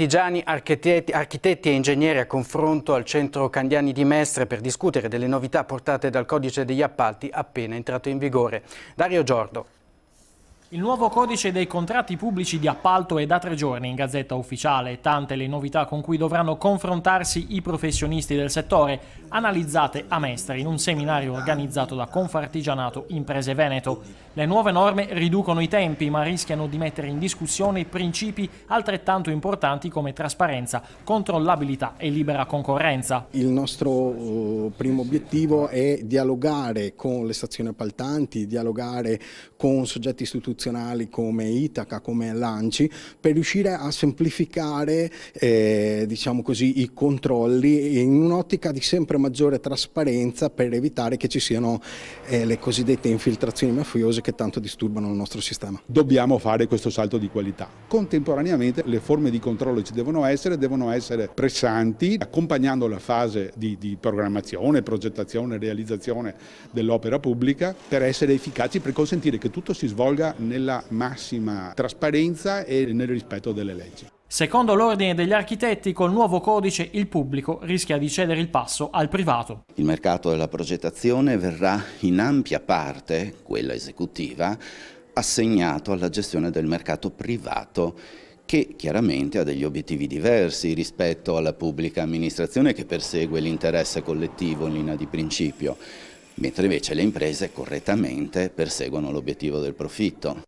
Artigiani, architetti, architetti, e ingegneri a confronto al centro Candiani di Mestre per discutere delle novità portate dal codice degli appalti appena entrato in vigore. Dario Giordo. Il nuovo codice dei contratti pubblici di appalto è da tre giorni in gazzetta ufficiale, tante le novità con cui dovranno confrontarsi i professionisti del settore, analizzate a Mestre in un seminario organizzato da Confartigianato Imprese Veneto. Le nuove norme riducono i tempi, ma rischiano di mettere in discussione principi altrettanto importanti come trasparenza, controllabilità e libera concorrenza. Il nostro uh, primo obiettivo è dialogare con le stazioni appaltanti, dialogare con soggetti istituzionali istituzionali come Itaca, come l'ANCI, per riuscire a semplificare eh, diciamo così, i controlli in un'ottica di sempre maggiore trasparenza per evitare che ci siano eh, le cosiddette infiltrazioni mafiose che tanto disturbano il nostro sistema. Dobbiamo fare questo salto di qualità. Contemporaneamente le forme di controllo ci devono essere, devono essere pressanti, accompagnando la fase di, di programmazione, progettazione, realizzazione dell'opera pubblica per essere efficaci, per consentire che tutto si svolga nella massima trasparenza e nel rispetto delle leggi. Secondo l'ordine degli architetti, col nuovo codice il pubblico rischia di cedere il passo al privato. Il mercato della progettazione verrà in ampia parte, quella esecutiva, assegnato alla gestione del mercato privato che chiaramente ha degli obiettivi diversi rispetto alla pubblica amministrazione che persegue l'interesse collettivo in linea di principio mentre invece le imprese correttamente perseguono l'obiettivo del profitto.